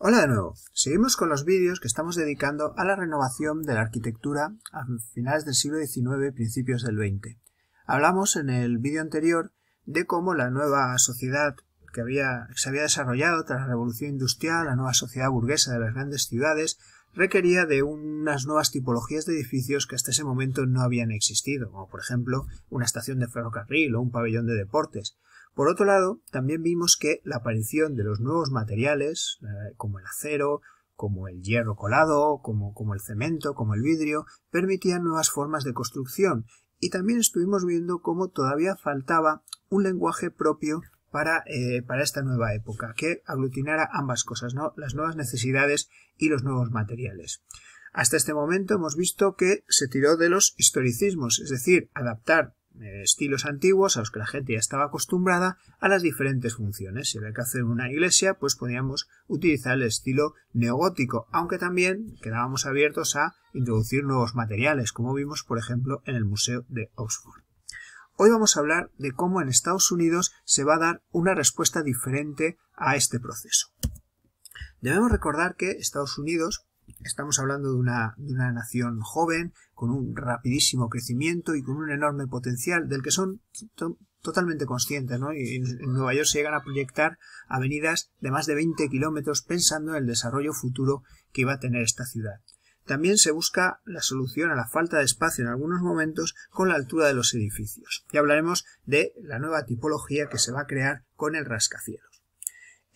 Hola de nuevo, seguimos con los vídeos que estamos dedicando a la renovación de la arquitectura a finales del siglo XIX principios del XX. Hablamos en el vídeo anterior de cómo la nueva sociedad que se había desarrollado tras la revolución industrial, la nueva sociedad burguesa de las grandes ciudades, requería de unas nuevas tipologías de edificios que hasta ese momento no habían existido, como por ejemplo una estación de ferrocarril o un pabellón de deportes, por otro lado, también vimos que la aparición de los nuevos materiales, eh, como el acero, como el hierro colado, como, el cemento, como el vidrio, permitían nuevas formas de construcción y también estuvimos viendo cómo todavía faltaba un lenguaje propio para, eh, para, esta nueva época, que aglutinara ambas cosas, ¿no? las nuevas necesidades y los nuevos materiales. Hasta este momento hemos visto que se tiró de los historicismos, es decir, adaptar eh, estilos antiguos a los que la gente ya estaba acostumbrada a las diferentes funciones. Si había que hacer una iglesia, pues podíamos utilizar el estilo neogótico, aunque también quedábamos abiertos a introducir nuevos materiales, como vimos por ejemplo en el Museo de Oxford. Hoy vamos a hablar de cómo en Estados Unidos se va a dar una respuesta diferente a este proceso. Debemos recordar que Estados Unidos Estamos hablando de una, nación joven, con un rapidísimo crecimiento y con un enorme potencial del que son totalmente conscientes. ¿no? Y en, Nueva York se llegan a proyectar avenidas de más de 20 kilómetros pensando en el desarrollo futuro que va a tener esta ciudad. También se busca la solución a la falta de espacio en algunos momentos con la altura de los edificios. Y hablaremos de la nueva tipología que se va a crear con el rascacielos.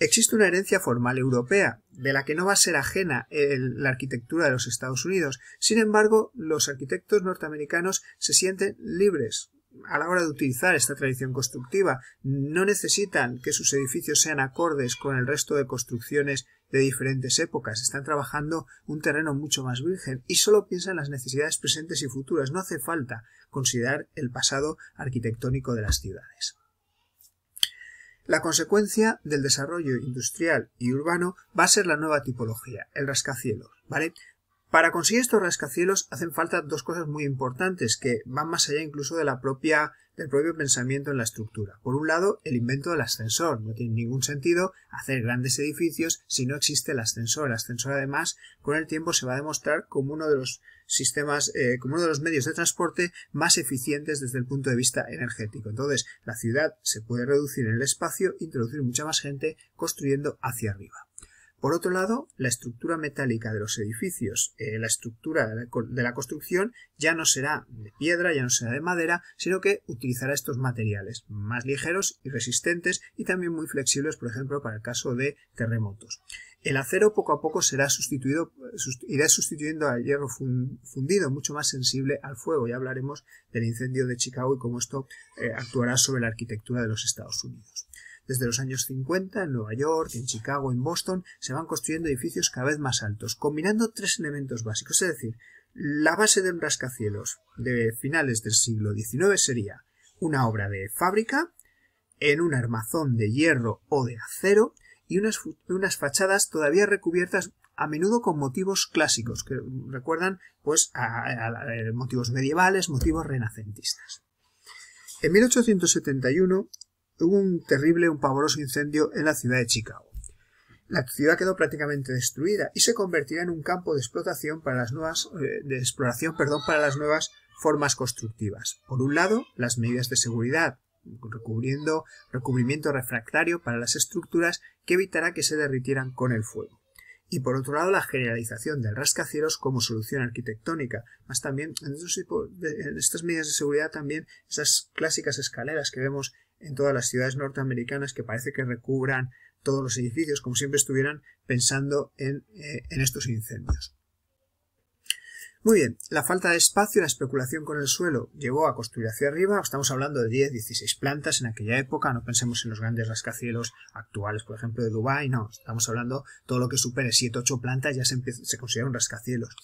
Existe una herencia formal europea, de la que no va a ser ajena la arquitectura de los Estados Unidos. Sin embargo, los arquitectos norteamericanos se sienten libres a la hora de utilizar esta tradición constructiva. No necesitan que sus edificios sean acordes con el resto de construcciones de diferentes épocas. Están trabajando un terreno mucho más virgen y solo piensan en las necesidades presentes y futuras. No hace falta considerar el pasado arquitectónico de las ciudades. La consecuencia del desarrollo industrial y urbano va a ser la nueva tipología, el rascacielos, ¿vale? Para conseguir estos rascacielos hacen falta dos cosas muy importantes que van más allá incluso de la propia, del propio pensamiento en la estructura. Por un lado, el invento del ascensor. No tiene ningún sentido hacer grandes edificios si no existe el ascensor. El ascensor, además, con el tiempo se va a demostrar como uno de los sistemas, eh, como uno de los medios de transporte más eficientes desde el punto de vista energético. Entonces, la ciudad se puede reducir en el espacio, introducir mucha más gente construyendo hacia arriba. Por otro lado, la estructura metálica de los edificios, eh, la estructura de la construcción ya no será de piedra, ya no será de madera, sino que utilizará estos materiales más ligeros y resistentes y también muy flexibles, por ejemplo, para el caso de terremotos. El acero poco a poco será sustituido, eh, irá sustituyendo al hierro fundido, mucho más sensible al fuego. Ya hablaremos del incendio de Chicago y cómo esto eh, actuará sobre la arquitectura de los Estados Unidos. Desde los años 50, en Nueva York, en Chicago, en Boston, se van construyendo edificios cada vez más altos, combinando tres elementos básicos, es decir, la base de un rascacielos de finales del siglo XIX sería una obra de fábrica, en un armazón de hierro o de acero, y unas, fachadas todavía recubiertas a menudo con motivos clásicos, que recuerdan pues a, eh, motivos medievales, motivos renacentistas. En 1871 hubo un terrible, un pavoroso incendio en la ciudad de Chicago. La ciudad quedó prácticamente destruida y se convertirá en un campo de explotación para las nuevas, eh, de exploración, perdón, para las nuevas formas constructivas. Por un lado, las medidas de seguridad, recubriendo recubrimiento refractario para las estructuras que evitará que se derritieran con el fuego y por otro lado la generalización del rascacielos como solución arquitectónica, más también en, en, estas medidas de seguridad también esas clásicas escaleras que vemos en todas las ciudades norteamericanas que parece que recubran todos los edificios, como siempre estuvieran pensando eh, en, estos incendios. Muy bien, la falta de espacio y la especulación con el suelo llevó a construir hacia arriba, estamos hablando de 10, 16 plantas en aquella época, no pensemos en los grandes rascacielos actuales, por ejemplo, de Dubái, no, estamos hablando todo lo que supere 7, 8 plantas ya se, se considera un rascacielos.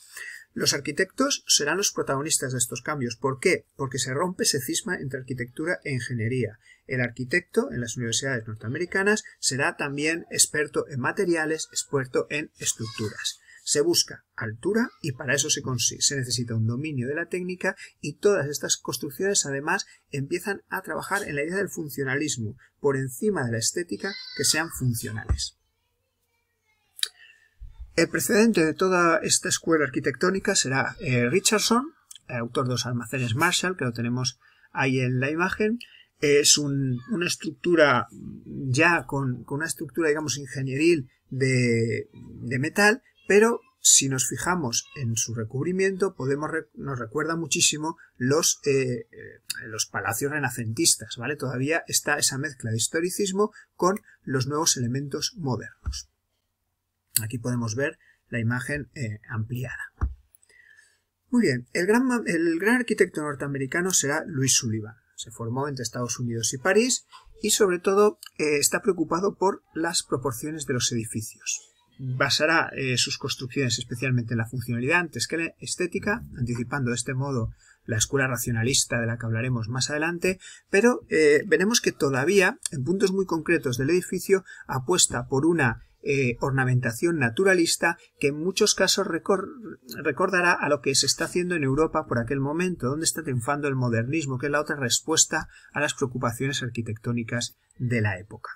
Los arquitectos serán los protagonistas de estos cambios. ¿Por qué? Porque se rompe ese cisma entre arquitectura e ingeniería. El arquitecto en las universidades norteamericanas será también experto en materiales, experto en estructuras. Se busca altura y para eso se, consigue. se necesita un dominio de la técnica y todas estas construcciones además empiezan a trabajar en la idea del funcionalismo, por encima de la estética, que sean funcionales. El precedente de toda esta escuela arquitectónica será eh, Richardson, autor de los almacenes Marshall, que lo tenemos ahí en la imagen. Es una estructura ya con, una estructura, digamos, ingenieril de, metal, pero si nos fijamos en su recubrimiento, podemos nos recuerda muchísimo los, eh, eh, los, palacios renacentistas, ¿vale? Todavía está esa mezcla de historicismo con los nuevos elementos modernos. Aquí podemos ver la imagen eh, ampliada. Muy bien, el gran, arquitecto norteamericano será Luis Sullivan. Se formó entre Estados Unidos y París y sobre todo eh, está preocupado por las proporciones de los edificios. Basará eh, sus construcciones especialmente en la funcionalidad antes que la estética, anticipando de este modo la escuela racionalista de la que hablaremos más adelante, pero veremos que todavía en puntos muy concretos del edificio apuesta por una eh, ornamentación naturalista que en muchos casos recordará a lo que se está haciendo en Europa por aquel momento, donde está triunfando el modernismo, que es la otra respuesta a las preocupaciones arquitectónicas de la época.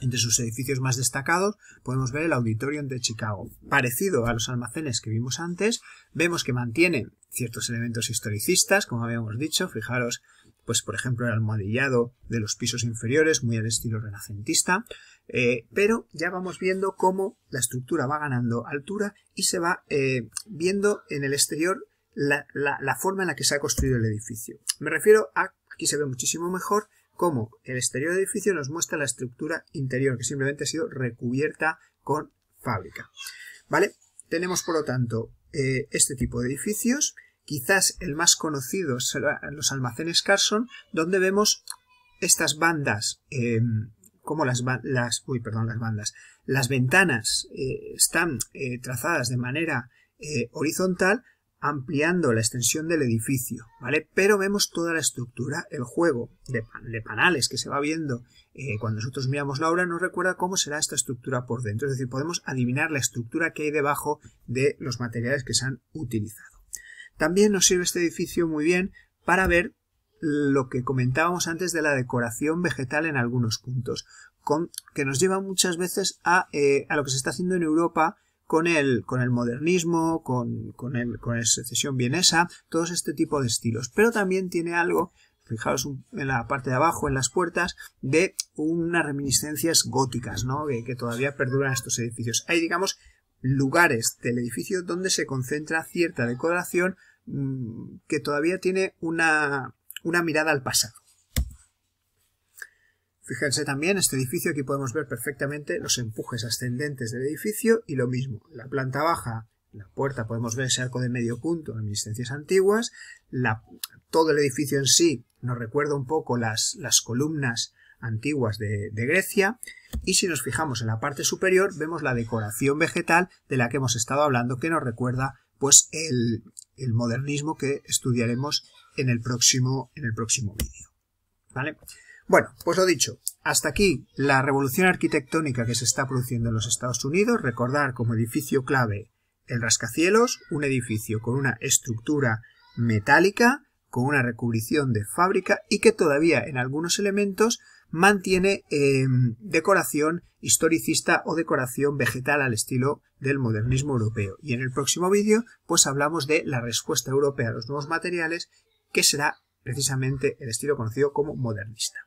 Entre sus edificios más destacados podemos ver el Auditorium de Chicago. Parecido a los almacenes que vimos antes, vemos que mantiene ciertos elementos historicistas, como habíamos dicho, fijaros pues por ejemplo el almohadillado de los pisos inferiores, muy al estilo renacentista, eh, pero ya vamos viendo cómo la estructura va ganando altura y se va eh, viendo en el exterior la, forma en la que se ha construido el edificio. Me refiero a, aquí se ve muchísimo mejor, cómo el exterior del edificio nos muestra la estructura interior, que simplemente ha sido recubierta con fábrica. ¿Vale? Tenemos, por lo tanto, eh, este tipo de edificios Quizás el más conocido son los almacenes Carson, donde vemos estas bandas, em, como las, perdón, las bandas, las ventanas eh, están eh, trazadas de manera eh, horizontal, ampliando la extensión del edificio, ¿vale? Pero vemos toda la estructura, el juego de, panales que se va viendo cuando nosotros miramos la obra nos recuerda cómo será esta estructura por dentro. Es decir, podemos adivinar la estructura que hay debajo de los materiales que se han utilizado. También nos sirve este edificio muy bien para ver lo que comentábamos antes de la decoración vegetal en algunos puntos, con, que nos lleva muchas veces a, eh, lo que se está haciendo en Europa con el, con el modernismo, con, con, la secesión vienesa, todos este tipo de estilos. Pero también tiene algo fijaos en la parte de abajo, en las puertas, de unas reminiscencias góticas, ¿no? Que, todavía perduran estos edificios. digamos, lugares del edificio donde se concentra cierta decoración mm, que todavía tiene una, mirada al pasado. Fíjense también, este edificio aquí podemos ver perfectamente los empujes ascendentes del edificio y lo mismo, la planta baja, la puerta podemos ver ese arco de medio punto, existencias antiguas, todo el edificio en sí nos recuerda un poco las columnas antiguas de, Grecia y si nos fijamos en la parte superior vemos la decoración vegetal de la que hemos estado hablando que nos recuerda pues el, modernismo que estudiaremos en el próximo, en el próximo vídeo. ¿Vale? Bueno, pues lo dicho, hasta aquí la revolución arquitectónica que se está produciendo en los Estados Unidos. Recordar como edificio clave el rascacielos, un edificio con una estructura metálica con una recubrición de fábrica y que todavía en algunos elementos mantiene eh, decoración historicista o decoración vegetal al estilo del modernismo europeo. Y en el próximo vídeo pues hablamos de la respuesta europea a los nuevos materiales que será precisamente el estilo conocido como modernista.